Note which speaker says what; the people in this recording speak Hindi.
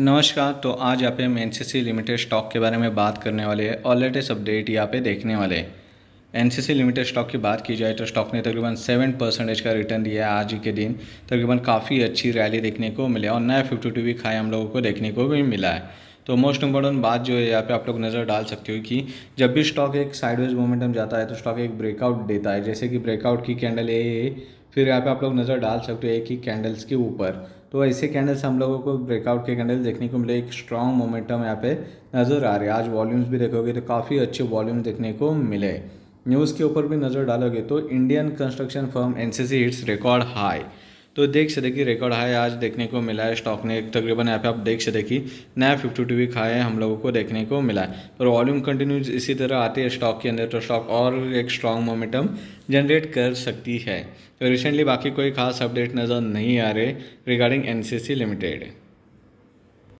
Speaker 1: नमस्कार तो आज यहाँ पे हम एन लिमिटेड स्टॉक के बारे में बात करने वाले हैं और लेटेस्ट अपडेट यहाँ पे देखने वाले हैं एन लिमिटेड स्टॉक की बात की जाए तो स्टॉक ने तकरीबन सेवन परसेंटेज का रिटर्न दिया है आज के दिन तकरीबन काफ़ी अच्छी रैली देखने को मिली और नया फिफ्टी टू भी हाई हम लोगों को देखने को भी मिला है तो मोस्ट इंपॉर्टेंट बात जो है यहाँ पे आप लोग नज़र डाल सकते हो कि जब भी स्टॉक एक साइडवेज मोमेंटम जाता है तो स्टॉक एक ब्रेकआउट देता है जैसे कि ब्रेकआउट की कैंडल ये फिर यहाँ पे आप लोग नज़र डाल सकते हो एक ही कैंडल्स के ऊपर तो ऐसे कैंडल्स हम लोगों को ब्रेकआउट के कैंडल देखने को मिले एक स्ट्रॉन्ग मोमेंटम यहाँ पे नज़र आ रहा है आज वॉल्यूम्स भी देखोगे तो काफ़ी अच्छे वॉल्यूम देखने को मिले न्यूज़ के ऊपर भी नज़र डालोगे तो Indian construction firm N C hits record high तो देख से देखिए रिकॉर्ड हाई आज देखने को मिला है स्टॉक ने तकरीबन यहाँ पे आप देख से देखिए नया फिफ्टी टू वीक हाई हम लोगों को देखने को मिला है पर वॉल्यूम कंटिन्यू इसी तरह आती है स्टॉक के अंदर तो स्टॉक और एक स्ट्रॉन्ग मोमेंटम जनरेट कर सकती है तो रिसेंटली बाकी कोई खास अपडेट नज़र नहीं आ रहे रिगार्डिंग एन लिमिटेड